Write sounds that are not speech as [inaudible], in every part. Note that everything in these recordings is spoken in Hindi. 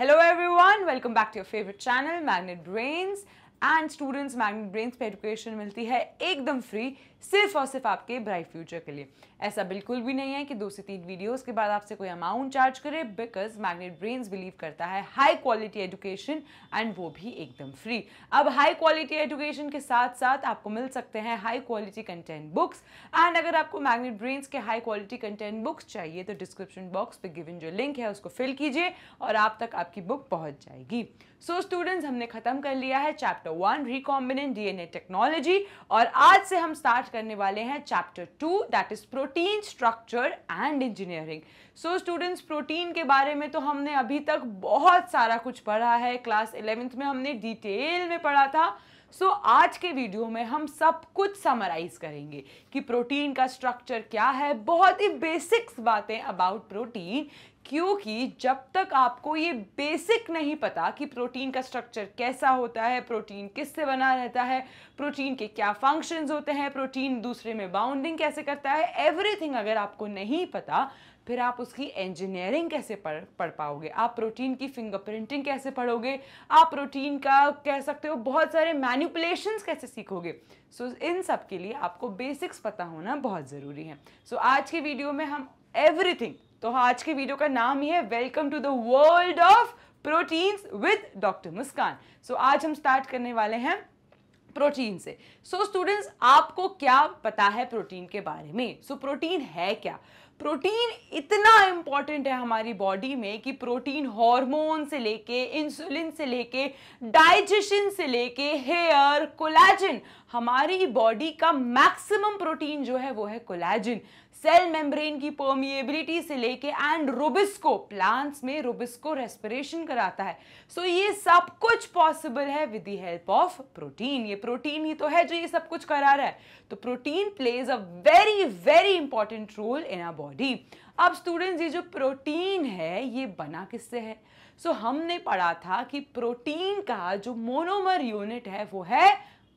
Hello everyone welcome back to your favourite channel magnet brains and students magnet brains पर एजुकेशन मिलती है एकदम फ्री सिर्फ और सिर्फ आपके ब्राइट फ्यूचर के लिए ऐसा बिल्कुल भी नहीं है कि दो से तीन वीडियोस के बाद आपसे कोई अमाउंट चार्ज करे बिकॉज मैग्नेट ब्रेन बिलीव करता है हाई क्वालिटी एजुकेशन एंड वो भी एकदम फ्री अब हाई क्वालिटी एजुकेशन के साथ साथ आपको मिल सकते हैं high quality content books and अगर आपको मैग्नेट ब्रेन के हाई क्वालिटी कंटेंट बुक्स चाहिए तो डिस्क्रिप्शन बॉक्स पे गिविन जो लिंक है उसको फिल कीजिए और आप तक आपकी बुक पहुंच जाएगी सो so, स्टूडेंट्स हमने खत्म कर लिया है chapter one recombinant DNA technology और आज से हम स्टार्ट स्टार्ट करने वाले हैं chapter two that is protein structure and engineering so students protein के बारे में तो हमने अभी तक बहुत सारा कुछ पढ़ा है क्लास इलेवेंथ में हमने डिटेल में पढ़ा था सो so, आज के वीडियो में हम सब कुछ समराइज करेंगे कि प्रोटीन का स्ट्रक्चर क्या है बहुत ही बेसिक्स बातें अबाउट प्रोटीन क्योंकि जब तक आपको ये बेसिक नहीं पता कि प्रोटीन का स्ट्रक्चर कैसा होता है प्रोटीन किससे बना रहता है प्रोटीन के क्या फंक्शंस होते हैं प्रोटीन दूसरे में बाउंडिंग कैसे करता है एवरीथिंग अगर आपको नहीं पता फिर आप उसकी इंजीनियरिंग कैसे पढ़ पढ़ पाओगे आप प्रोटीन की फिंगरप्रिंटिंग कैसे पढ़ोगे आप प्रोटीन का कह सकते हो बहुत सारे मैन्युपुलेशंस कैसे सीखोगे सो so, इन सब के लिए आपको बेसिक्स पता होना बहुत ज़रूरी है सो so, आज के वीडियो में हम एवरीथिंग तो हाँ आज के वीडियो का नाम ही है welcome to the world of proteins with doctor Muskan so आज हम स्टार्ट करने वाले हैं प्रोटीन से सो so, स्टूडेंट्स आपको क्या पता है प्रोटीन के बारे में सो so, प्रोटीन है क्या प्रोटीन इतना इम्पॉर्टेंट है हमारी बॉडी में कि प्रोटीन हार्मोन से लेके इंसुलिन से लेके डाइजेशन से लेके हेयर कोलेजन हमारी बॉडी का मैक्सिमम प्रोटीन जो है वो है कोलेजन सेल मेम्ब्रेन की परमिएबिलिटी से लेके एंड रोबिस्को प्लांट्स में रोबिस्को रेस्पिरेशन कराता है सो so, ये सब कुछ पॉसिबल है with the help of protein ये प्रोटीन ही तो है जो ये सब कुछ करा रहा है तो protein plays a very very important role in our body अब स्टूडेंट्स ये जो प्रोटीन है ये बना किससे है सो so, हमने पढ़ा था कि प्रोटीन का जो मोनोमर यूनिट है वो है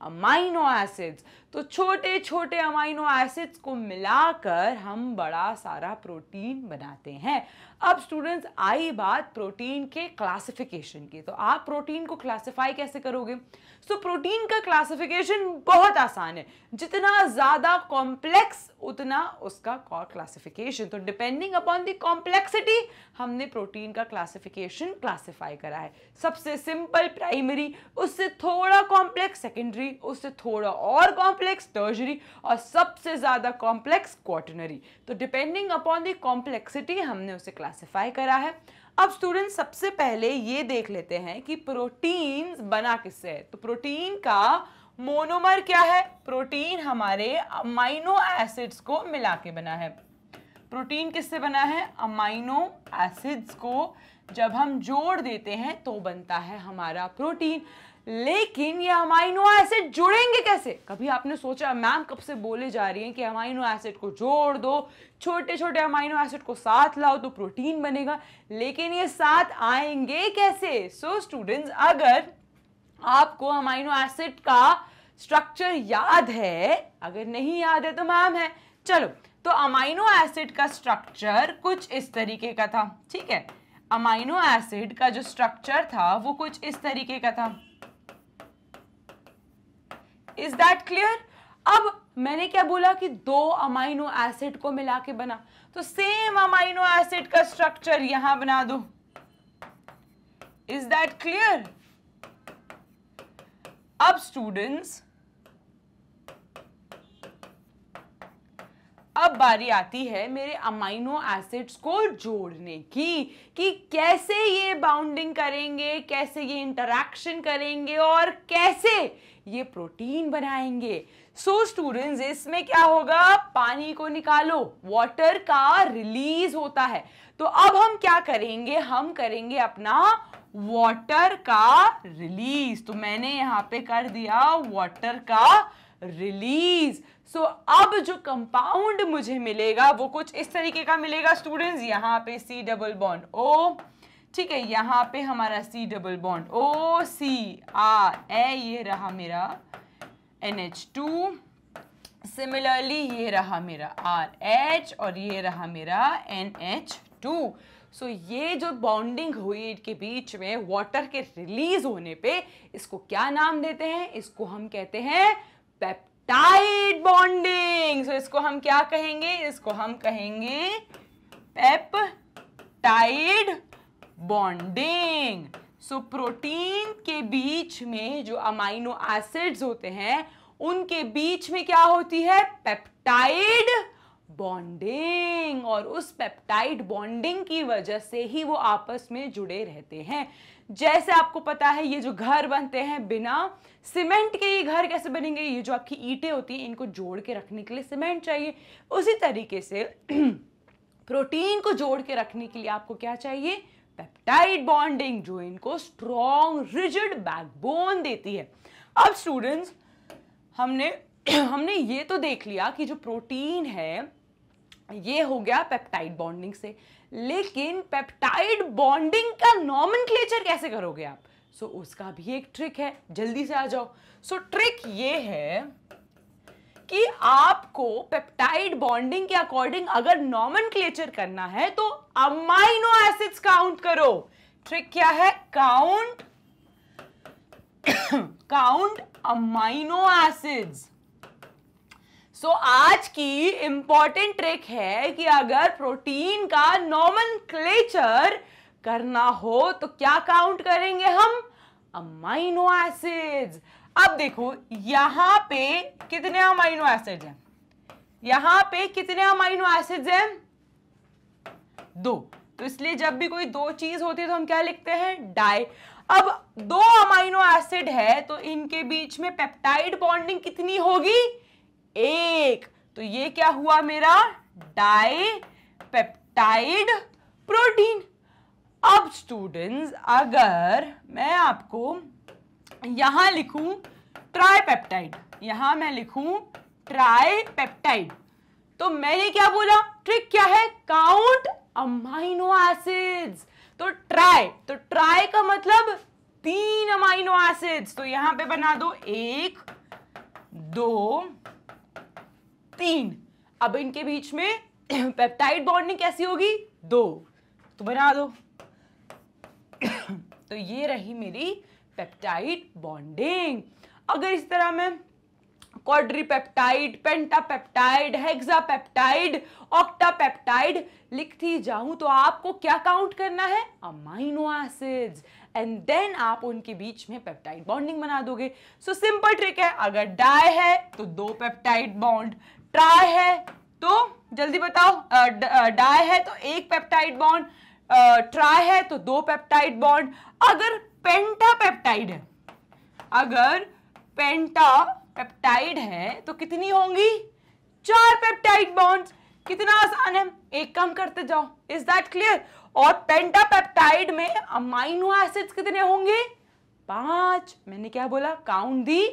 अमाइनो एसिड्स तो छोटे छोटे अमाइनो एसिड्स को मिलाकर हम बड़ा सारा प्रोटीन बनाते हैं अब स्टूडेंट्स आई बात प्रोटीन के क्लासिफिकेशन की तो आप प्रोटीन को क्लासिफाई कैसे करोगे सो so, प्रोटीन का क्लासिफिकेशन बहुत आसान है जितना ज़्यादा कॉम्प्लेक्स उतना उसका क्लासिफिकेशन तो डिपेंडिंग अपॉन दी कॉम्प्लेक्सिटी हमने प्रोटीन का क्लासिफिकेशन क्लासिफाई करा है सबसे सिंपल प्राइमरी उससे थोड़ा कॉम्प्लेक्स सेकेंडरी उससे थोड़ा और कॉम्प्लेक्स कॉम्प्लेक्स टर्जरी और सबसे ज़्यादा कॉम्प्लेक्स क्वार्टनरी तो डिपेंडिंग अपॉन दी कॉम्प्लेक्सिटी हमने उसे क्लासीफाई करा है अब स्टूडेंट सबसे पहले ये देख लेते हैं कि प्रोटीन्स बना किससे है तो प्रोटीन का मोनोमर क्या है प्रोटीन हमारे माइनो एसिड्स को मिला के बना है प्रोटीन किससे बना है अमाइनो एसिड्स को जब हम जोड़ देते हैं तो बनता है हमारा प्रोटीन लेकिन ये अमाइनो एसिड जुड़ेंगे कैसे कभी आपने सोचा मैम कब से बोले जा रही हैं कि अमाइनो एसिड को जोड़ दो छोटे छोटे अमाइनो एसिड को साथ लाओ तो प्रोटीन बनेगा लेकिन ये साथ आएंगे कैसे सो so, स्टूडेंट्स अगर आपको अमाइनो एसिड का स्ट्रक्चर याद है अगर नहीं याद है तो मैम है चलो तो अमाइनो एसिड का स्ट्रक्चर कुछ इस तरीके का था ठीक है अमाइनो एसिड का जो स्ट्रक्चर था वो कुछ इस तरीके का था इज दैट क्लियर अब मैंने क्या बोला कि दो अमाइनो एसिड को मिला के बना तो सेम अमाइनो एसिड का स्ट्रक्चर यहां बना दो इज दैट क्लियर अब स्टूडेंट्स अब बारी आती है मेरे अमाइनो एसिड्स को जोड़ने की कि कैसे ये बाउंडिंग करेंगे कैसे ये इंटरैक्शन करेंगे और कैसे ये प्रोटीन बनाएंगे सो so, स्टूडेंट्स इसमें क्या होगा पानी को निकालो वाटर का रिलीज होता है तो अब हम क्या करेंगे हम करेंगे अपना वाटर का रिलीज तो मैंने यहां पे कर दिया वाटर का रिलीज सो so, अब जो कंपाउंड मुझे मिलेगा वो कुछ इस तरीके का मिलेगा स्टूडेंट्स यहाँ पे सी डबल बॉन्ड ओ ठीक है यहाँ पे हमारा C double bond O C R A ये रहा मेरा एन एच टू सिमिलरली ये रहा मेरा आर एच और ये रहा मेरा एन एच टू सो ये जो बॉन्डिंग हुई के बीच में वाटर के रिलीज होने पे इसको क्या नाम देते हैं इसको हम कहते हैं पेप्ट टाइट बॉन्डिंग सो इसको हम क्या कहेंगे इसको हम कहेंगे टाइड बॉन्डिंग सो प्रोटीन के बीच में जो अमाइनो एसिड्स होते हैं उनके बीच में क्या होती है पेप्टाइड बॉन्डिंग और उस पेप्टाइड बॉन्डिंग की वजह से ही वो आपस में जुड़े रहते हैं जैसे आपको पता है ये जो घर बनते हैं बिना सीमेंट के ये घर कैसे बनेंगे ये जो आपकी ईटें होती हैं इनको जोड़ के रखने के लिए सीमेंट चाहिए उसी तरीके से [clears throat] प्रोटीन को जोड़ के रखने के लिए आपको क्या चाहिए पेप्टाइड बॉन्डिंग जो इनको स्ट्रॉन्ग रिजिड बैकबोन देती है अब स्टूडेंट्स हमने [clears throat] हमने ये तो देख लिया कि जो प्रोटीन है ये हो गया पेप्टाइड बॉन्डिंग से लेकिन पेप्टाइड बॉन्डिंग का नॉमन कैसे करोगे आप सो so, उसका भी एक ट्रिक है जल्दी से आ जाओ सो so, ट्रिक ये है कि आपको पेप्टाइड बॉन्डिंग के अकॉर्डिंग अगर नॉमन करना है तो अमाइनो एसिड्स काउंट करो ट्रिक क्या है count count amino acids so so, आज की इंपॉर्टेंट ट्रिक है कि अगर प्रोटीन का नॉमन करना हो तो क्या काउंट करेंगे हम अमाइनो एसिड्स अब देखो यहां पे कितने अमाइनो एसिड हैं यहां पे कितने अमाइनो एसिड्स हैं दो तो इसलिए जब भी कोई दो चीज होती है तो हम क्या लिखते हैं डाई अब दो अमाइनो एसिड है तो इनके बीच में पेप्टाइड बॉन्डिंग कितनी होगी एक तो ये क्या हुआ मेरा डाई पेप्टाइड प्रोटीन अब स्टूडेंट्स अगर मैं आपको लिखू लिखूं ट्राईपेप्टाइड यहां मैं लिखूं पेप्टाइड तो मैंने क्या बोला ट्रिक क्या है काउंट अमाइनो एसिड्स तो ट्राई तो ट्राई का मतलब तीन अमाइनो एसिड्स तो यहां पे बना दो एक दो तीन अब इनके बीच में पेप्टाइड [clears throat] बॉन्डिंग कैसी होगी दो तो बना दो [clears throat] तो ये रही मेरी पेप्टाइड बॉन्डिंग अगर इस तरह मैं क्वाड्रीपेप्टाइड पेंटापेप्टाइड हेक्सापेप्टाइड ऑक्टापेप्टाइड लिखती जाऊं तो आपको क्या काउंट करना है अमाइनो एसिड्स एंड देन आप उनके बीच में पेप्टाइड बॉन्डिंग बना दोगे सो सिंपल ट्रिक है अगर डाई है तो दो पेप्टाइड बॉन्ड ट्राई है तो जल्दी बताओ डाई है तो एक पेप्टाइड बॉन्ड ट्राई है तो दो पेप्टाइड बॉन्ड अगर पेंटा पेप्टाइड है अगर पेंटा पेप्टाइड है तो कितनी होंगी चार पेप्टाइड बॉन्ड कितना आसान है एक कम करते जाओ इज दैट क्लियर और पेंटा पेप्टाइड में अमाइनो एसिड्स कितने होंगे पांच मैंने क्या बोला काउंट दी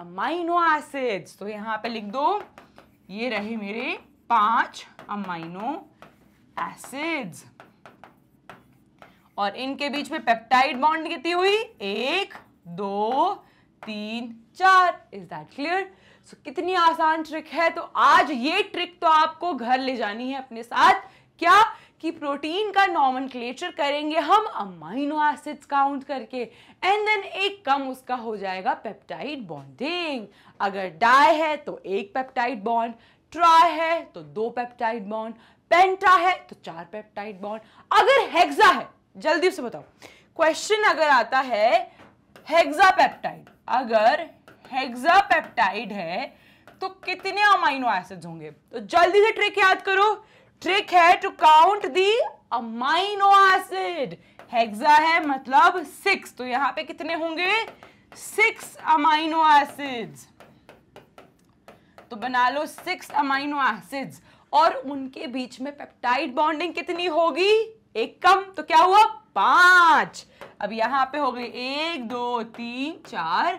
अमाइनो एसिड्स तो यहां पे लिख दो ये रहे मेरे पांच अमाइनो एसिड्स और इनके बीच में पेप्टाइड बॉन्ड कितनी हुई एक दो तीन चार इज दैट क्लियर सो कितनी आसान ट्रिक है तो आज ये ट्रिक तो आपको घर ले जानी है अपने साथ क्या कि प्रोटीन का नॉमन करेंगे हम अमाइनो एसिड्स काउंट करके एंड देन एक कम उसका हो जाएगा पेप्टाइड बॉन्डिंग अगर डाई है तो एक पेप्टाइड बॉन्ड ट्राई है तो दो पेप्टाइड बॉन्ड पेंटा है तो चार पेप्टाइड बॉन्ड अगर हेक्सा है जल्दी से बताओ क्वेश्चन अगर आता है हेक्सा पेप्टाइड अगर हेक्सा पेप्टाइड है तो कितने अमाइनो एसिड्स होंगे तो जल्दी से ट्रिक याद करो ट्रिक है to count the amino acid hexa है मतलब सिक्स तो यहां पे कितने होंगे सिक्स अमाइनो एसिड्स तो बना लो सिक्स अमाइनो एसिड्स और उनके बीच में पेप्टाइड बॉन्डिंग कितनी होगी एक कम तो क्या हुआ पांच अब यहां पे हो गई एक दो तीन चार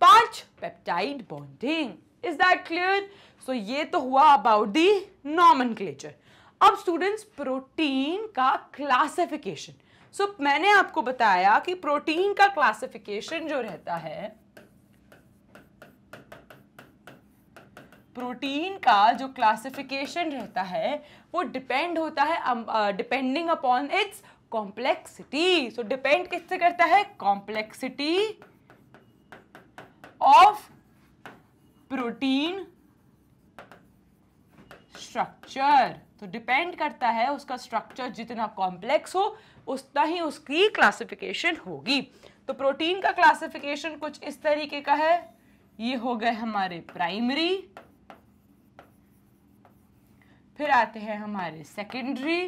पांच peptide bonding is that clear so ये तो हुआ अबाउट दी नॉमन क्लेचर अब स्टूडेंट्स प्रोटीन का क्लासिफिकेशन सो so, मैंने आपको बताया कि प्रोटीन का क्लासिफिकेशन जो रहता है प्रोटीन का जो क्लासिफिकेशन रहता है वो डिपेंड होता है depending upon its complexity so depend किससे करता है कॉम्प्लेक्सिटी ऑफ प्रोटीन स्ट्रक्चर तो डिपेंड करता है उसका स्ट्रक्चर जितना कॉम्प्लेक्स हो उतना ही उसकी क्लासिफिकेशन होगी तो प्रोटीन का क्लासिफिकेशन कुछ इस तरीके का है ये हो गए हमारे प्राइमरी फिर आते हैं हमारे सेकेंडरी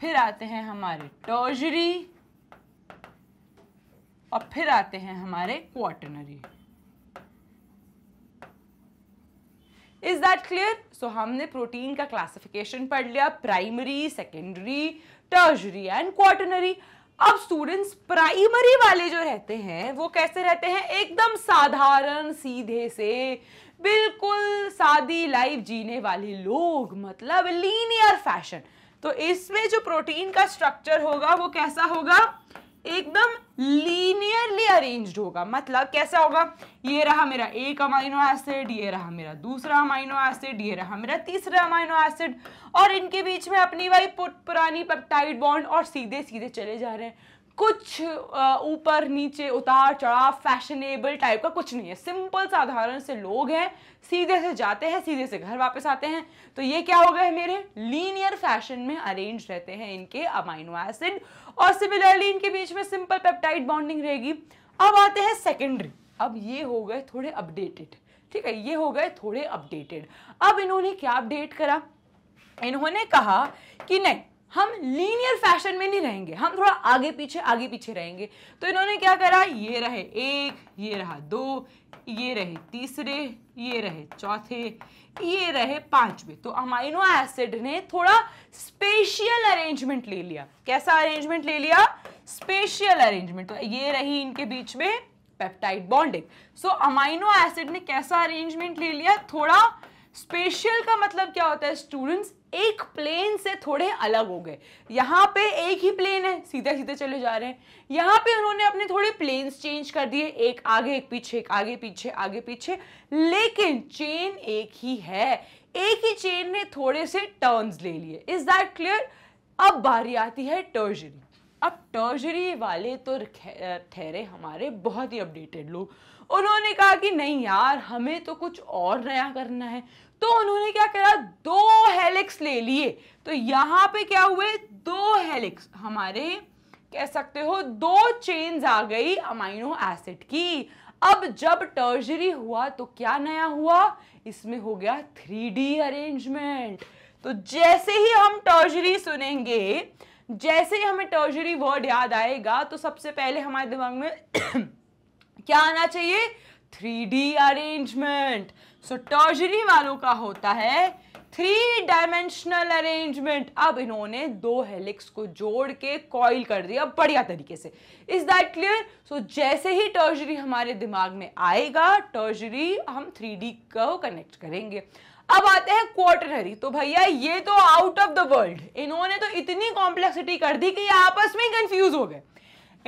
फिर आते हैं हमारे टर्जरी और फिर आते हैं हमारे quaternary is that clear so हमने प्रोटीन का क्लासिफिकेशन पढ़ लिया primary secondary tertiary and quaternary अब स्टूडेंट्स प्राइमरी वाले जो रहते हैं वो कैसे रहते हैं एकदम साधारण सीधे से बिल्कुल सादी लाइफ जीने वाले लोग मतलब लीनियर फैशन तो इसमें जो प्रोटीन का स्ट्रक्चर होगा वो कैसा होगा एकदम लीनियरली अरेंज्ड होगा मतलब कैसा होगा ये रहा मेरा एक अमाइनो एसिड ये रहा मेरा दूसरा अमाइनो एसिड ये रहा मेरा तीसरा अमाइनो एसिड और इनके बीच में अपनी वाली पुरानी पेप्टाइड बॉन्ड और सीधे सीधे चले जा रहे हैं कुछ ऊपर नीचे उतार चढ़ाव फैशनेबल टाइप का कुछ नहीं है सिंपल साधारण से लोग हैं सीधे से जाते हैं सीधे से घर वापस आते हैं तो ये क्या हो गए मेरे लीनियर फैशन में अरेंज रहते हैं इनके अमाइनो एसिड और सिमिलरली इनके बीच में सिंपल पेप्टाइड बॉन्डिंग रहेगी अब आते हैं सेकेंडरी अब ये हो गए थोड़े अपडेटेड ठीक है ये हो गए थोड़े अपडेटेड अब इन्होंने क्या अपडेट करा इन्होंने कहा कि नहीं हम लीनियर फैशन में नहीं रहेंगे हम थोड़ा आगे पीछे आगे पीछे रहेंगे तो इन्होंने क्या करा ये रहे एक ये रहा दो ये रहे तीसरे ये रहे चौथे ये रहे पांचवे तो अमाइनो एसिड ने थोड़ा स्पेशियल अरेंजमेंट ले लिया कैसा अरेंजमेंट ले लिया स्पेशियल अरेंजमेंट तो ये रही इनके बीच में peptide bonding so amino acid ने कैसा अरेंजमेंट ले लिया थोड़ा स्पेशियल का मतलब क्या होता है स्टूडेंट्स एक प्लेन से थोड़े अलग हो गए यहाँ पे एक ही प्लेन है सीधे सीधे चले जा रहे हैं यहाँ पे उन्होंने अपने थोड़े प्लेन्स चेंज कर दिए एक आगे एक पीछे एक आगे पीछे आगे पीछे लेकिन चेन एक ही है एक ही चेन ने थोड़े से टर्न्स ले लिए इज दैट क्लियर अब बारी आती है टर्जरी अब टर्जरी वाले तो ठहरे हमारे बहुत ही अपडेटेड लोग उन्होंने कहा कि नहीं यार हमें तो कुछ और नया करना है तो उन्होंने क्या करा दो हेलिक्स ले लिए तो यहाँ पे क्या हुए दो हेलिक्स हमारे कह सकते हो दो चेन्स आ गई अमाइनो एसिड की अब जब टर्जरी हुआ तो क्या नया हुआ इसमें हो गया थ्री अरेंजमेंट तो जैसे ही हम टर्जरी सुनेंगे जैसे ही हमें टर्जरी वर्ड याद आएगा तो सबसे पहले हमारे दिमाग में [coughs] क्या आना चाहिए three D arrangement so tertiary वालों का होता है थ्री डायमेंशनल अरेंजमेंट अब इन्होंने दो हेलिक्स को जोड़ के कॉइल कर दिया बढ़िया तरीके से इज दैट क्लियर सो जैसे ही टर्जरी हमारे दिमाग में आएगा टर्जरी हम थ्री डी को कनेक्ट करेंगे अब आते हैं क्वार्टनरी तो भैया ये तो आउट ऑफ द वर्ल्ड इन्होंने तो इतनी कॉम्प्लेक्सिटी कर दी कि ये आपस में कंफ्यूज हो गए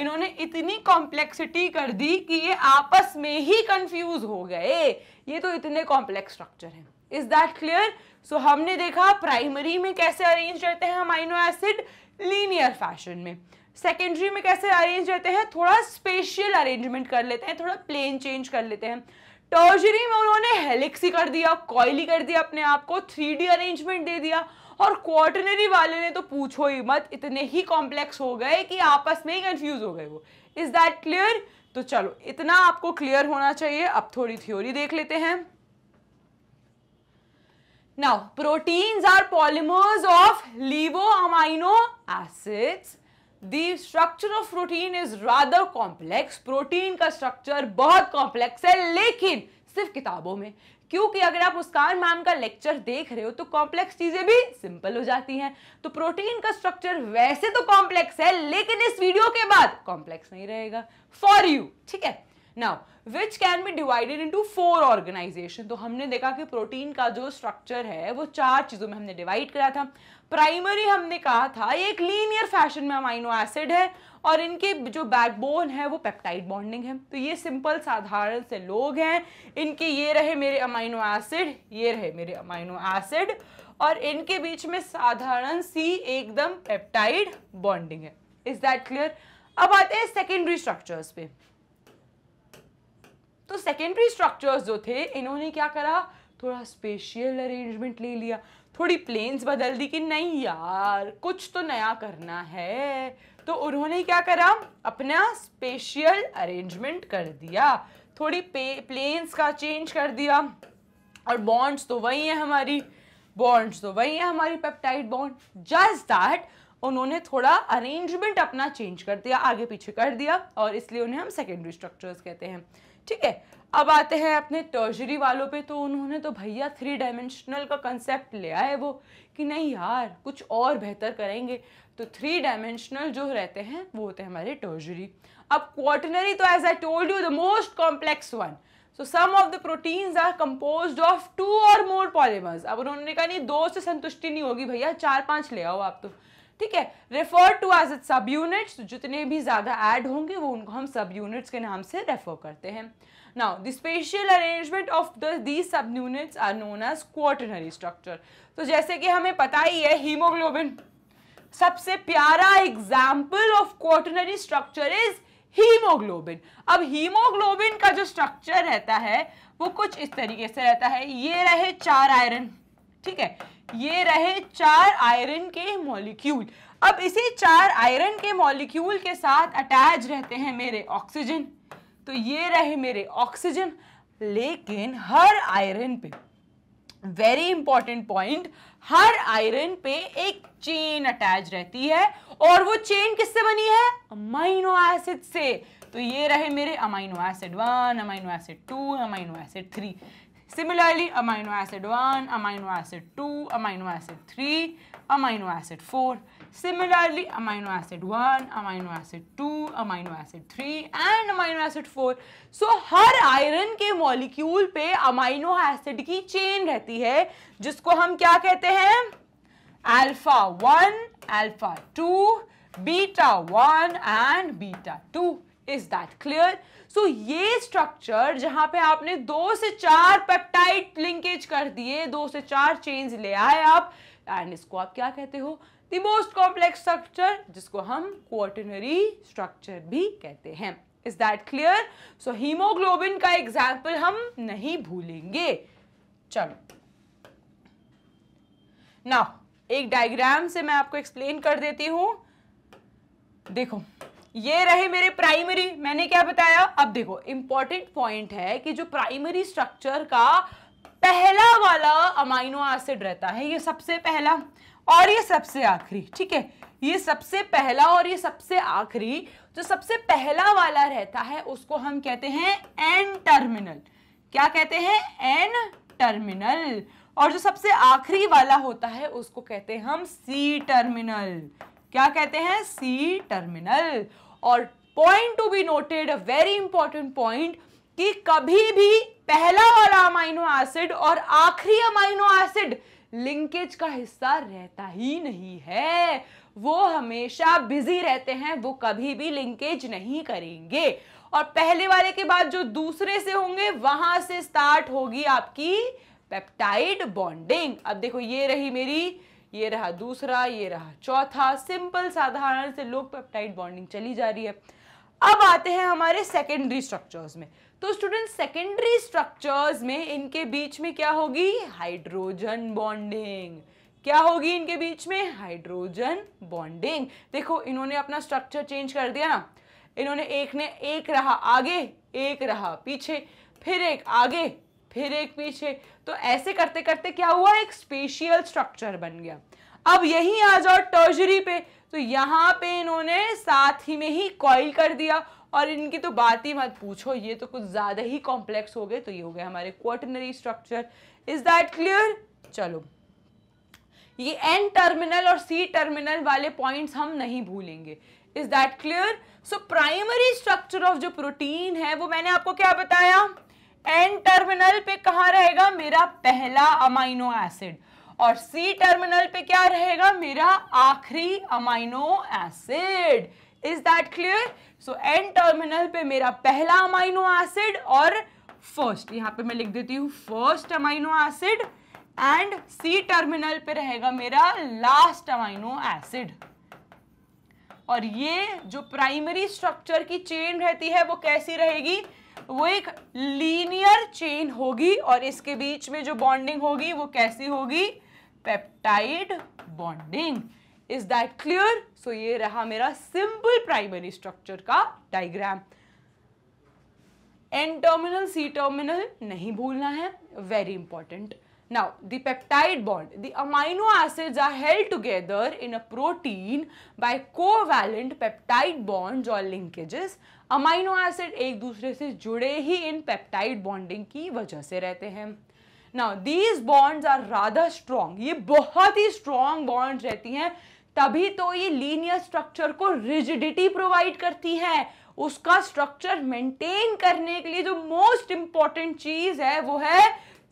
इन्होंने इतनी कॉम्प्लेक्सिटी कर दी कि ये आपस में ही कंफ्यूज हो गए ये तो इतने कॉम्प्लेक्स स्ट्रक्चर हैं इज दैट क्लियर सो हमने देखा प्राइमरी में कैसे अरेंज रहते हैं अमाइनो एसिड लीनियर फैशन में सेकेंडरी में कैसे अरेंज रहते हैं थोड़ा स्पेशियल अरेंजमेंट कर लेते हैं थोड़ा प्लेन चेंज कर लेते हैं टर्जरी में उन्होंने हेलिक्सी कर दिया कॉयली कर दिया अपने आप को थ्री अरेंजमेंट दे दिया और क्वार्टनरी वाले ने तो पूछो ही मत इतने ही कॉम्प्लेक्स हो गए कि आपस में ही कंफ्यूज हो गए वो इज दैट क्लियर तो चलो इतना आपको क्लियर होना चाहिए अब थोड़ी थ्योरी देख लेते हैं now proteins are polymers of levo amino acids the structure of protein is rather complex protein का स्ट्रक्चर बहुत कॉम्प्लेक्स है लेकिन सिर्फ किताबों में क्योंकि अगर आप मुस्कान मैम का लेक्चर देख रहे हो तो कॉम्प्लेक्स चीजें भी सिंपल हो जाती हैं तो प्रोटीन का स्ट्रक्चर वैसे तो कॉम्प्लेक्स है लेकिन इस वीडियो के बाद कॉम्प्लेक्स नहीं रहेगा फॉर यू ठीक है now which can be divided into four organisation तो हमने देखा कि प्रोटीन का जो स्ट्रक्चर है वो चार चीज़ों में हमने डिवाइड करा था प्राइमरी हमने कहा था ये एक लीनियर फैशन में अमाइनो एसिड है और इनके जो बैकबोन है वो पेप्टाइड बॉन्डिंग है तो ये सिंपल साधारण से लोग हैं इनके ये रहे मेरे अमाइनो एसिड ये रहे मेरे अमाइनो एसिड और इनके बीच में साधारण सी एकदम पेप्टाइड बॉन्डिंग है इज दैट क्लियर अब आते हैं सेकेंडरी स्ट्रक्चर्स पे तो सेकेंडरी स्ट्रक्चर्स जो थे इन्होंने क्या करा थोड़ा स्पेशियल अरेंजमेंट ले लिया थोड़ी प्लेन्स बदल दी कि नहीं यार कुछ तो नया करना है तो उन्होंने क्या करा अपना स्पेशियल अरेंजमेंट कर दिया थोड़ी प्लेन्स का चेंज कर दिया और बॉन्ड्स तो वही है हमारी बॉन्ड्स तो वही है हमारी पेप्टाइड बॉन्ड जस्ट दैट उन्होंने थोड़ा अरेंजमेंट अपना चेंज कर दिया आगे पीछे कर दिया और इसलिए उन्हें हम सेकेंडरी स्ट्रक्चर्स कहते हैं ठीक है अब आते हैं अपने टर्जरी वालों पे तो उन्होंने तो भैया थ्री डायमेंशनल का कंसेप्ट लिया है वो कि नहीं यार कुछ और बेहतर करेंगे तो थ्री डायमेंशनल जो रहते हैं वो होते हैं हमारे टर्जरी अब क्वार्टनरी तो as I told you the most complex one so some of the proteins are compose of two or more polymers अब उन्होंने कहा नहीं दो से संतुष्टि नहीं होगी भैया चार पाँच ले आओ आप तो ठीक है refer to as it subunits जितने भी ज़्यादा ऐड होंगे वो उनको हम सब यूनिट्स के नाम से रेफर करते हैं now the the arrangement of the the subunits are known as quaternary structure तो जैसे कि हमें पता ही है हीमोग्लोबिन सबसे प्यारा example of quaternary structure is haemoglobin अब हीमोग्लोबिन का जो स्ट्रक्चर रहता है वो कुछ इस तरीके से रहता है ये रहे चार आयरन ठीक है ये रहे चार आयरन के मॉलिक्यूल अब इसी चार आयरन के मॉलिक्यूल के साथ अटैच रहते हैं मेरे ऑक्सीजन तो ये रहे मेरे ऑक्सीजन लेकिन हर आयरन पे वेरी इंपॉर्टेंट पॉइंट हर आयरन पे एक चेन अटैच रहती है और वो चेन किससे बनी है अमाइनो एसिड से तो ये रहे मेरे amino acid one amino acid two amino acid three Similarly, amino acid 1, amino acid 2, amino acid 3, amino acid 4. Similarly, amino acid 1, amino acid 2, amino acid 3 and amino acid 4. So, हर आयरन के मॉलिक्यूल पे अमाइनो एसिड की चेन रहती है जिसको हम क्या कहते हैं alpha 1, alpha 2, beta 1 and beta 2. Is that clear? So so, ये स्ट्रक्चर जहां पे आपने दो से चार पेप्टाइड लिंकेज कर दिए दो से चार चेंज ले आए आप एंड इसको आप क्या कहते हो द मोस्ट कॉम्प्लेक्स स्ट्रक्चर जिसको हम क्वार्टनरी स्ट्रक्चर भी कहते हैं is that clear so haemoglobin का एग्जाम्पल हम नहीं भूलेंगे चलो नाउ एक डायग्राम से मैं आपको एक्सप्लेन कर देती हूं देखो ये रहे मेरे प्राइमरी मैंने क्या बताया अब देखो इंपॉर्टेंट पॉइंट है कि जो प्राइमरी स्ट्रक्चर का पहला वाला अमाइनो एसिड रहता है ये सबसे पहला और ये सबसे आखिरी ठीक है ये सबसे पहला और ये सबसे आखिरी जो सबसे पहला वाला रहता है उसको हम कहते हैं एन टर्मिनल क्या कहते हैं एन टर्मिनल और जो सबसे आखिरी वाला होता है उसको कहते हैं हम सी टर्मिनल क्या कहते हैं सी टर्मिनल और point to be noted a very important point कि कभी भी पहला वाला अमाइनो एसिड और आखिरी अमाइनो एसिड लिंकेज का हिस्सा रहता ही नहीं है वो हमेशा बिजी रहते हैं वो कभी भी लिंकेज नहीं करेंगे और पहले वाले के बाद जो दूसरे से होंगे वहां से स्टार्ट होगी आपकी पेप्टाइड बॉन्डिंग अब देखो ये रही मेरी ये रहा दूसरा ये रहा चौथा सिंपल साधारण से लो पेप्टाइड बॉन्डिंग चली जा रही है अब आते हैं हमारे सेकेंडरी स्ट्रक्चर्स में तो स्टूडेंट सेकेंडरी स्ट्रक्चर्स में इनके बीच में क्या होगी हाइड्रोजन बॉन्डिंग क्या होगी इनके बीच में हाइड्रोजन बॉन्डिंग देखो इन्होंने अपना स्ट्रक्चर चेंज कर दिया ना इन्होंने एक ने एक रहा आगे एक रहा पीछे फिर एक आगे फिर एक पीछे तो ऐसे करते करते क्या हुआ एक स्पेशियल स्ट्रक्चर बन गया अब यही आ जाओ टर्जरी पे तो यहाँ पे इन्होंने साथ ही में ही कॉइल कर दिया और इनकी तो बात ही मत पूछो ये तो कुछ ज़्यादा ही कॉम्प्लेक्स हो गए तो ये हो गए हमारे quaternary structure is that clear चलो ये एन टर्मिनल और सी टर्मिनल वाले पॉइंट्स हम नहीं भूलेंगे is that clear so primary structure of जो प्रोटीन है वो मैंने आपको क्या बताया एन टर्मिनल पे कहा रहेगा मेरा पहला अमाइनो एसिड और सी टर्मिनल पे क्या रहेगा मेरा आखिरी amino acid is that clear so N terminal पे मेरा पहला अमाइनो एसिड और फर्स्ट यहां पे मैं लिख देती हूं first amino acid and C terminal पे रहेगा मेरा लास्ट अमाइनो एसिड और ये जो प्राइमरी स्ट्रक्चर की चेन रहती है वो कैसी रहेगी वो एक लीनियर चेन होगी और इसके बीच में जो बॉन्डिंग होगी वो कैसी होगी peptide bonding is that clear so ये रहा मेरा सिंपल प्राइमरी स्ट्रक्चर का diagram N terminal C terminal नहीं भूलना है very important now the peptide bond the amino acids are held together in a protein by covalent peptide bonds or linkages amino acid एक दूसरे से जुड़े ही इन पेप्टाइड बॉन्डिंग की वजह से रहते हैं ना these bonds are rather strong ये बहुत ही स्ट्रॉन्ग बॉन्ड रहती हैं तभी तो ये लीनियर स्ट्रक्चर को रिजिडिटी प्रोवाइड करती है उसका स्ट्रक्चर मेंटेन करने के लिए जो मोस्ट इंपॉर्टेंट चीज है वो है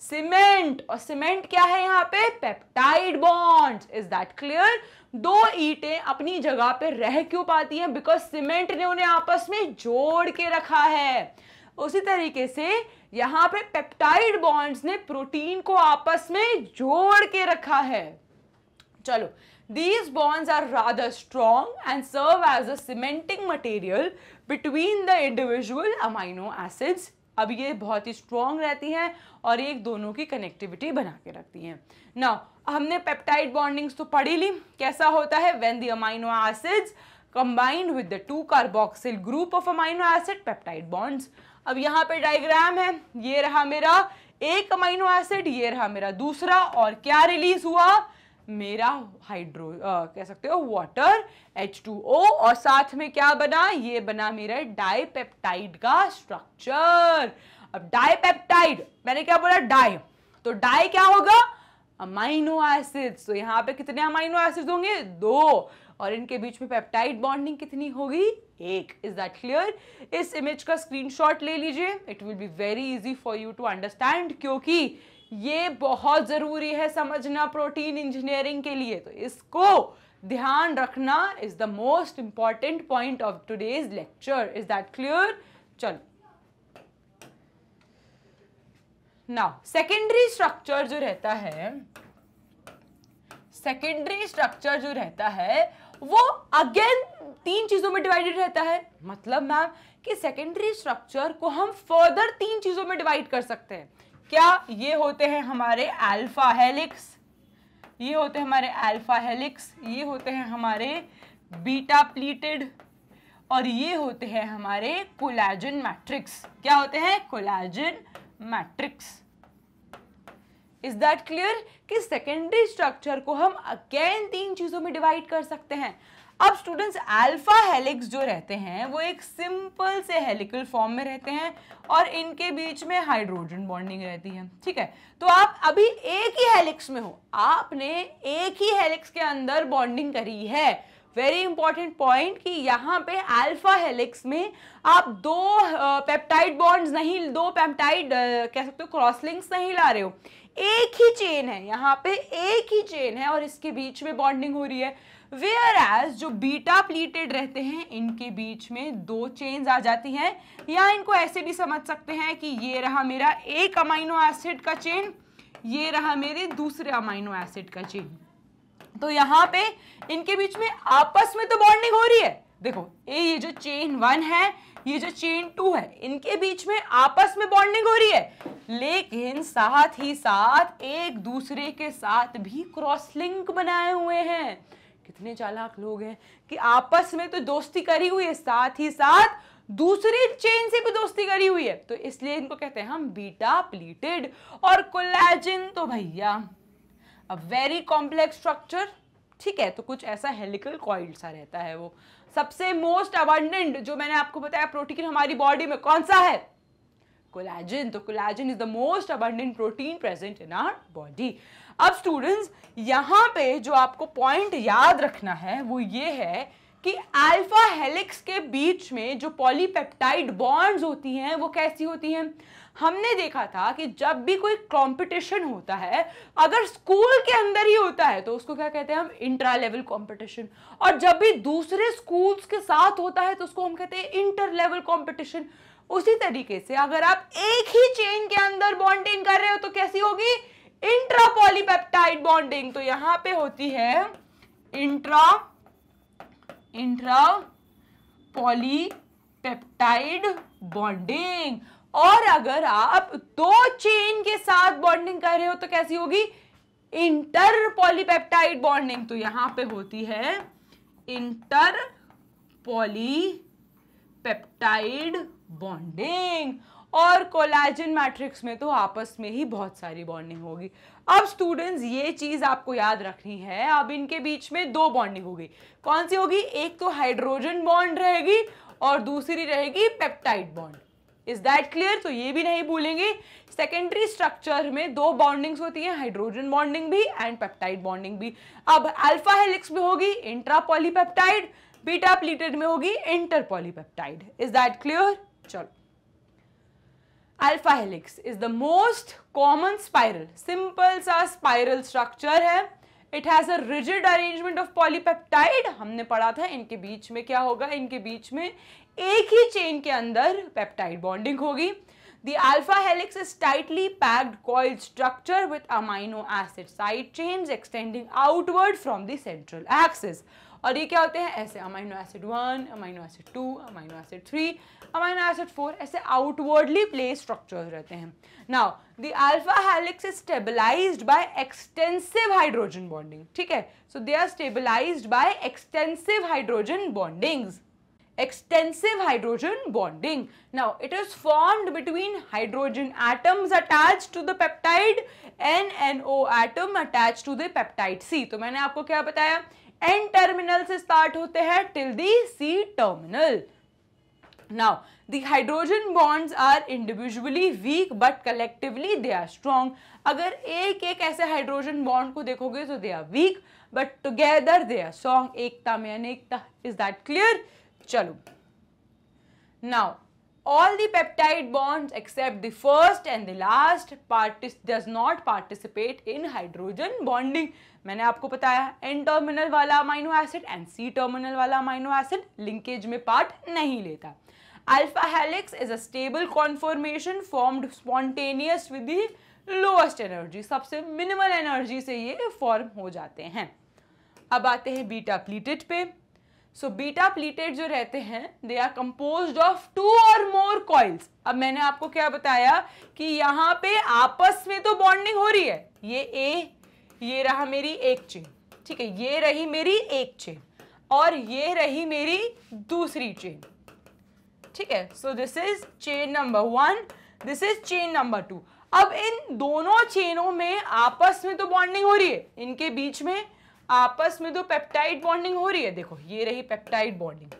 सीमेंट और सीमेंट क्या है यहाँ पे peptide bond is that clear दो ईटें अपनी जगह पे रह क्यों पाती हैं बिकॉज सीमेंट ने उन्हें आपस में जोड़ के रखा है उसी तरीके से यहाँ पे पेप्टाइड बॉन्ड्स ने प्रोटीन को आपस में जोड़ के रखा है चलो these bonds are rather strong and serve as a cementing between the individual amino amino अब ये बहुत ही स्ट्रॉन्ग रहती हैं और एक दोनों की कनेक्टिविटी बना के रखती हैं ना हमने पेप्टाइड बॉन्डिंग्स तो पढ़ी ली कैसा होता है when the amino acids combined with the two carboxyl group of amino acid peptide bonds अब यहाँ पे डायग्राम है ये रहा मेरा एक अमाइनो एसिड ये रहा मेरा दूसरा और क्या रिलीज हुआ मेरा हाइड्रो कह सकते हो वाटर ओ और साथ में क्या बना ये बना मेरा डाइपेप्टाइड का स्ट्रक्चर अब डाइपेप्टाइड मैंने क्या बोला डाई तो डाई क्या होगा अमाइनो एसिड तो यहाँ पे कितने अमाइनो एसिड होंगे दो और इनके बीच में पेप्टाइड बॉन्डिंग कितनी होगी एक इज दैट क्लियर इस इमेज का स्क्रीनशॉट ले लीजिए it will be very easy for you to understand क्योंकि ये बहुत ज़रूरी है समझना प्रोटीन इंजीनियरिंग के लिए तो इसको ध्यान रखना is the most important point of today's lecture is that clear चलो नाउ सेकेंडरी स्ट्रक्चर जो रहता है सेकेंडरी स्ट्रक्चर जो रहता है वो अगेन तीन चीजों में डिवाइडेड रहता है मतलब मैम कि सेकेंडरी स्ट्रक्चर को हम फर्दर तीन चीजों में डिवाइड कर सकते हैं क्या ये होते हैं हमारे अल्फा हेलिक्स ये होते हैं हमारे अल्फा हेलिक्स ये होते हैं हमारे बीटा प्लीटेड और ये होते हैं हमारे कोलाजन मैट्रिक्स क्या होते हैं collagen matrix is that clear कि सेकेंडरी स्ट्रक्चर को हम अगेन तीन चीज़ों में डिवाइड कर सकते हैं अब स्टूडेंट्स अल्फा हेलिक्स जो रहते हैं वो एक सिंपल से हेलिकल फॉर्म में रहते हैं और इनके बीच में हाइड्रोजन बॉन्डिंग रहती है ठीक है तो आप अभी एक ही हेलिक्स में हो आपने एक ही हेलिक्स के अंदर बॉन्डिंग करी है वेरी इंपॉर्टेंट पॉइंट कि यहाँ पे अल्फा हेलिक्स में आप दो पेप्टाइड बॉन्ड्स नहीं दो पेप्टाइड कह सकते हो क्रॉस लिंक्स नहीं ला रहे हो एक ही चेन है यहाँ पे एक ही चेन है और इसके बीच में बॉन्डिंग हो रही है वेयर एज जो बीटा प्लीटेड रहते हैं इनके बीच में दो चेन्स आ जाती हैं या इनको ऐसे भी समझ सकते हैं कि ये रहा मेरा एक अमाइनो एसिड का चेन ये रहा मेरे दूसरे अमाइनो एसिड का चेन तो यहाँ पे इनके बीच में आपस में तो बॉन्डिंग हो रही है देखो ए ये जो चेन वन है ये जो चेन टू है इनके बीच में आपस में बॉन्डिंग हो रही है लेकिन साथ ही साथ एक दूसरे के साथ भी क्रॉस लिंक बनाए हुए हैं कितने चालाक लोग हैं कि आपस में तो दोस्ती करी हुई है साथ ही साथ दूसरी चेन से भी दोस्ती करी हुई है तो इसलिए इनको कहते हैं हम बीटा प्लीटेड और कोलेजिन तो भैया अ वेरी कॉम्प्लेक्स स्ट्रक्चर ठीक है तो कुछ ऐसा हेलिकल कॉइल सा रहता है वो सबसे मोस्ट अबंडेंट जो मैंने आपको बताया प्रोटीन हमारी बॉडी में कौन सा है कोलेजिन तो collagen is the most abundant protein present in our body अब स्टूडेंट्स यहाँ पे जो आपको पॉइंट याद रखना है वो ये है कि अल्फा हेलिक्स के बीच में जो पॉलीपेप्टाइड बॉन्ड्स होती हैं वो कैसी होती हैं हमने देखा था कि जब भी कोई कंपटीशन होता है अगर स्कूल के अंदर ही होता है तो उसको क्या कहते हैं हम इंट्रा लेवल कंपटीशन और जब भी दूसरे स्कूल्स के साथ होता है तो उसको हम कहते हैं इंटर लेवल कॉम्पिटिशन उसी तरीके से अगर आप एक ही चेन के अंदर बॉन्डिंग कर रहे हो तो कैसी होगी इंट्रापोलीपेप्टाइड बॉन्डिंग तो यहां पे होती है इंट्रा इंट्रा पॉलीपेप्टाइड बॉन्डिंग और अगर आप दो चेन के साथ बॉन्डिंग कर रहे हो तो कैसी होगी इंटर पॉलीपेप्टाइड बॉन्डिंग तो यहां पे होती है इंटर पॉलीपेप्टाइड बॉन्डिंग और कोलाजन मैट्रिक्स में तो आपस में ही बहुत सारी बॉन्डिंग होगी अब स्टूडेंट्स ये चीज़ आपको याद रखनी है अब इनके बीच में दो बॉन्डिंग होगी कौन सी होगी एक तो हाइड्रोजन बॉन्ड रहेगी और दूसरी रहेगी peptide bond is that clear तो ये भी नहीं भूलेंगे सेकेंडरी स्ट्रक्चर में दो बॉन्डिंग्स होती हैं हाइड्रोजन बॉन्डिंग भी एंड पेप्टाइड बॉन्डिंग भी अब अल्फा हेलिक्स में होगी इंट्रा पॉलीपेप्टाइड बीटा प्लीटेड में होगी inter polypeptide is that clear चलो alpha helix is the most common spiral simple सा स्पाइरल स्ट्रक्चर है it has a rigid arrangement of polypeptide हमने पढ़ा था इनके बीच में क्या होगा इनके बीच में एक ही चेन के अंदर पेप्टाइड बॉन्डिंग होगी The alpha helix is tightly packed coiled structure with amino acid side chains extending outward from the central axis. और ये क्या होते हैं ऐसे amino acid one amino acid two amino acid three amino acid four ऐसे आउटवर्डली प्लेस स्ट्रक्चर्स रहते हैं now the alpha helix is stabilised by extensive hydrogen bonding ठीक है so they are stabilised by extensive hydrogen bondings extensive hydrogen bonding. Now it is formed between hydrogen atoms attached to the peptide and NO atom attached to the peptide C. तो मैंने आपको क्या बताया एन टर्मिनल से स्टार्ट होते हैं till the C terminal now the hydrogen bonds are individually weak but collectively they are strong अगर एक एक ऐसे हाइड्रोजन बॉन्ड को देखोगे तो they are weak but together they are strong एकता में अनेकता इज दैट क्लियर चलो now all the peptide bonds except the first and the last partic does not participate in hydrogen bonding मैंने आपको बताया एन टर्मिनल वाला amino acid and C terminal वाला अमाइनो एसिड लिंकेज में पार्ट नहीं लेता alpha helix is a stable conformation formed spontaneous with the lowest energy सबसे मिनिमल एनर्जी से ये फॉर्म हो जाते हैं अब आते हैं बीटा प्लीटेड पे सो बीटा प्लीटेड जो रहते हैं they are compose of two or more coils अब मैंने आपको क्या बताया कि यहां पे आपस में तो बॉन्डिंग हो रही है ये ए ये रहा मेरी एक चेन ठीक है ये रही मेरी एक चेन और ये रही मेरी दूसरी चेन ठीक है so this is chain number one this is chain number two अब इन दोनों चेनों में आपस में तो बॉन्डिंग हो रही है इनके बीच में आपस में दो पेप्टाइड बॉन्डिंग हो रही है देखो ये रही पेप्टाइड बॉन्डिंग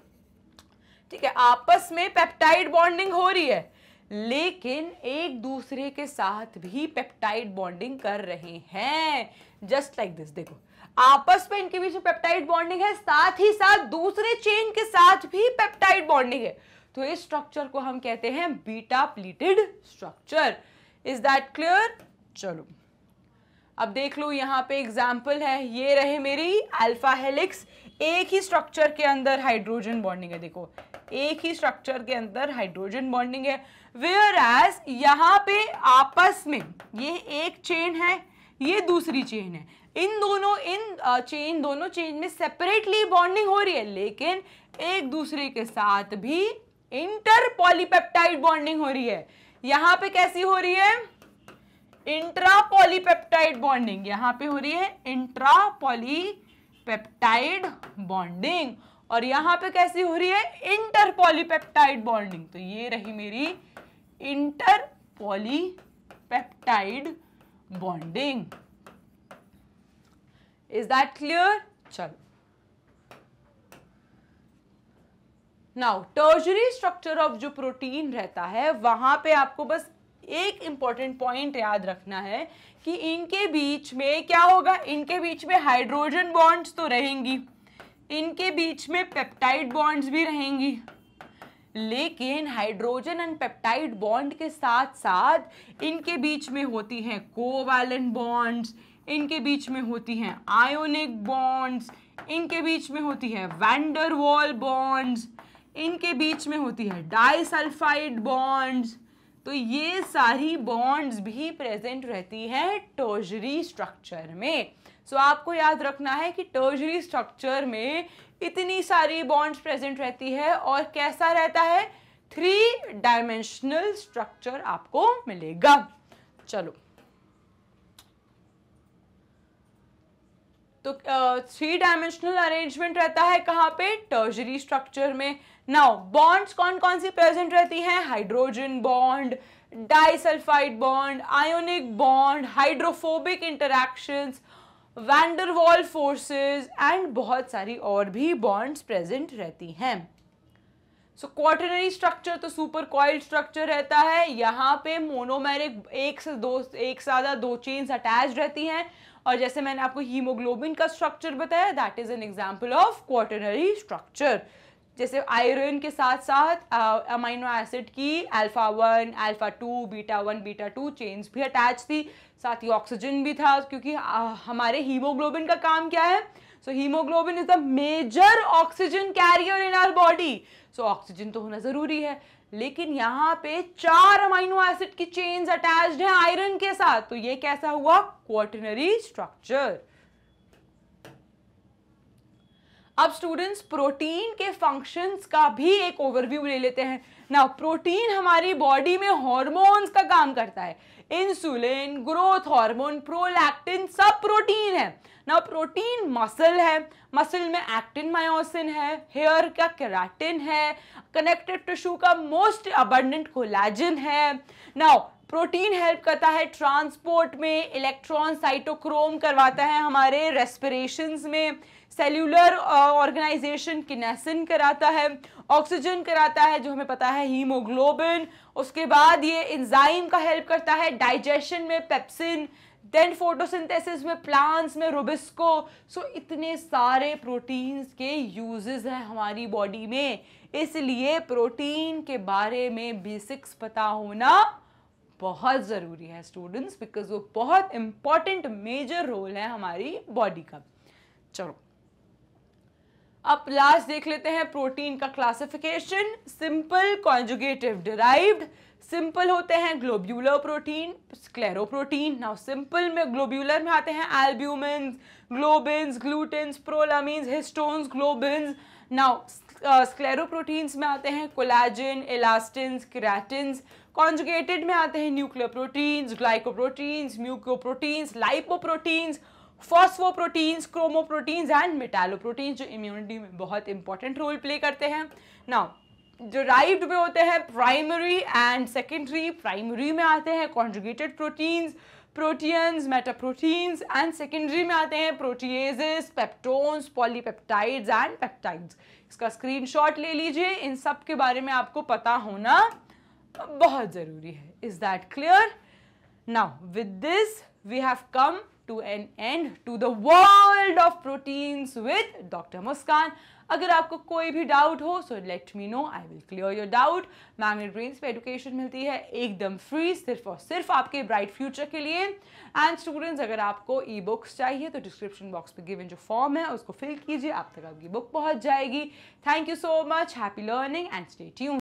ठीक है आपस में पेप्टाइड बॉन्डिंग हो रही है लेकिन एक दूसरे के साथ भी पेप्टाइड बॉन्डिंग कर रहे हैं जस्ट लाइक दिस देखो आपस में इनके बीच में पेप्टाइड बॉन्डिंग है साथ ही साथ दूसरे चेन के साथ भी पेप्टाइड बॉन्डिंग है तो इस स्ट्रक्चर को हम कहते हैं beta pleated structure is that clear चलो अब देख लो यहाँ पे एग्जाम्पल है ये रहे मेरी अल्फा हेलिक्स एक ही स्ट्रक्चर के अंदर हाइड्रोजन बॉन्डिंग है देखो एक ही स्ट्रक्चर के अंदर हाइड्रोजन बॉन्डिंग है वेयर एज यहाँ पे आपस में ये एक चेन है ये दूसरी चेन है इन दोनों इन चेन दोनों चेन में सेपरेटली बॉन्डिंग हो रही है लेकिन एक दूसरे के साथ भी इंटर पॉलीपेप्टाइड बॉन्डिंग हो रही है यहाँ पे कैसी हो रही है इंट्रा पॉलीपेप्टाइड बॉन्डिंग यहां पे हो रही है इंट्रा पॉलीपेप्टाइड बॉन्डिंग और यहां पे कैसी हो रही है इंटर पॉलीपेप्टाइड बॉन्डिंग तो ये रही मेरी inter polypeptide bonding is that clear चलो नाउ टर्जरी स्ट्रक्चर ऑफ जो प्रोटीन रहता है वहां पे आपको बस एक इंपॉर्टेंट पॉइंट याद रखना है कि इनके बीच में क्या होगा इनके बीच में हाइड्रोजन बॉन्ड्स तो रहेंगी इनके बीच में पेप्टाइड बॉन्ड्स भी रहेंगी लेकिन हाइड्रोजन एंड पेप्टाइड बॉन्ड के साथ साथ इनके बीच में होती हैं कोवैलेंट बॉन्ड्स इनके बीच में होती हैं आयोनिक बॉन्ड्स इनके बीच में होती है वैंडरवॉल बॉन्ड्स इनके बीच में होती है डाइसल्फाइड बॉन्ड्स तो ये सारी बॉन्ड्स भी प्रेजेंट रहती है टोजरी स्ट्रक्चर में सो so, आपको याद रखना है कि टर्जरी स्ट्रक्चर में इतनी सारी बॉन्ड्स प्रेजेंट रहती है और कैसा रहता है थ्री डायमेंशनल स्ट्रक्चर आपको मिलेगा चलो तो थ्री डायमेंशनल अरेंजमेंट रहता है कहाँ पे टर्जरी स्ट्रक्चर में नाउ बॉन्ड्स कौन कौन सी प्रेजेंट रहती हैं hydrogen bond disulphide bond ionic bond hydrophobic interaction van der Waals forces and बहुत सारी और भी बॉन्ड्स प्रेजेंट रहती हैं सो क्वार्टनरी स्ट्रक्चर तो सुपर कॉयल स्ट्रक्चर रहता है यहाँ पे मोनोमेरिक एक से दो एक ज्यादा दो चेन्स अटैच रहती हैं और जैसे मैंने आपको हीमोग्लोबिन का स्ट्रक्चर बताया that is an example of quaternary structure जैसे आयरन के साथ साथ अमाइनो एसिड की alpha one alpha two beta one beta two chains भी अटैच थी साथ ही ऑक्सीजन भी था क्योंकि हमारे हीमोग्लोबिन का काम क्या है so haemoglobin is the major oxygen carrier in our body so oxygen तो होना ज़रूरी है लेकिन यहाँ पे चार अमाइनो एसिड की चेन्स अटैच्ड हैं आयरन के साथ तो ये कैसा हुआ क्वॉटनरी स्ट्रक्चर अब स्टूडेंट्स प्रोटीन के फंक्शंस का भी एक ओवरव्यू ले लेते हैं ना प्रोटीन हमारी बॉडी में हॉर्मोन्स का काम करता है इंसुलिन ग्रोथ हार्मोन प्रोलैक्टिन सब प्रोटीन है ना प्रोटीन मसल है मसल में एक्टिन मायोसिन है हेयर का केराटिन है कनेक्टेड टिश्यू का मोस्ट अबंडेंट कोलेजन है ना प्रोटीन हेल्प करता है ट्रांसपोर्ट में इलेक्ट्रॉन साइटोक्रोम करवाता है हमारे रेस्पिरेशंस में सेल्यूलर ऑर्गेनाइजेशन किनेसिन कराता है ऑक्सीजन कराता है जो हमें पता है हीमोग्लोबिन उसके बाद ये इंजाइम का हेल्प करता है डाइजेशन में पेप्सिन देन फोटोसिंथेसिस में प्लांट्स में रोबिस्को सो इतने सारे प्रोटीन्स के यूजेस हैं हमारी बॉडी में इसलिए प्रोटीन के बारे में बेसिक्स पता होना बहुत ज़रूरी है स्टूडेंट्स बिकॉज वो बहुत इम्पॉर्टेंट मेजर रोल है हमारी बॉडी का चलो अब लास्ट देख लेते हैं प्रोटीन का classification simple conjugative derived simple होते हैं globular protein protein now simple में ग्लोब्यूलर में आते हैं albumin globins glutin prolamine histones globins now scleroproteins में आते हैं कोलाजिन एलास्टिन्स क्रैटिन कॉन्जुगेटेड में आते हैं nuclear proteins glycoproteins mucoproteins lipoproteins phosphoproteins chromoproteins and metalloproteins जो इम्यूनिटी में बहुत इंपॉर्टेंट रोल प्ले करते हैं नाउ डिराइव्ड में होते हैं प्राइमरी एंड सेकेंडरी प्राइमरी में आते हैं conjugated proteins proteins metaproteins and secondary में आते हैं proteoses peptones polypeptides and peptides इसका स्क्रीनशॉट ले लीजिए इन सब के बारे में आपको पता होना बहुत ज़रूरी है is that clear now with this we have come to an end to the world of proteins with doctor Muskan अगर आपको कोई भी डाउट हो so let me know I will clear your doubt magnet brains पे एडुकेशन मिलती है एकदम फ्री सिर्फ और सिर्फ आपके ब्राइट फ्यूचर के लिए एंड स्टूडेंट्स अगर आपको ई बुक्स चाहिए तो डिस्क्रिप्शन बॉक्स पे गिवन जो फॉर्म है उसको फिल कीजिए आप तक आपकी बुक पहुंच जाएगी thank you so much happy learning and stay tune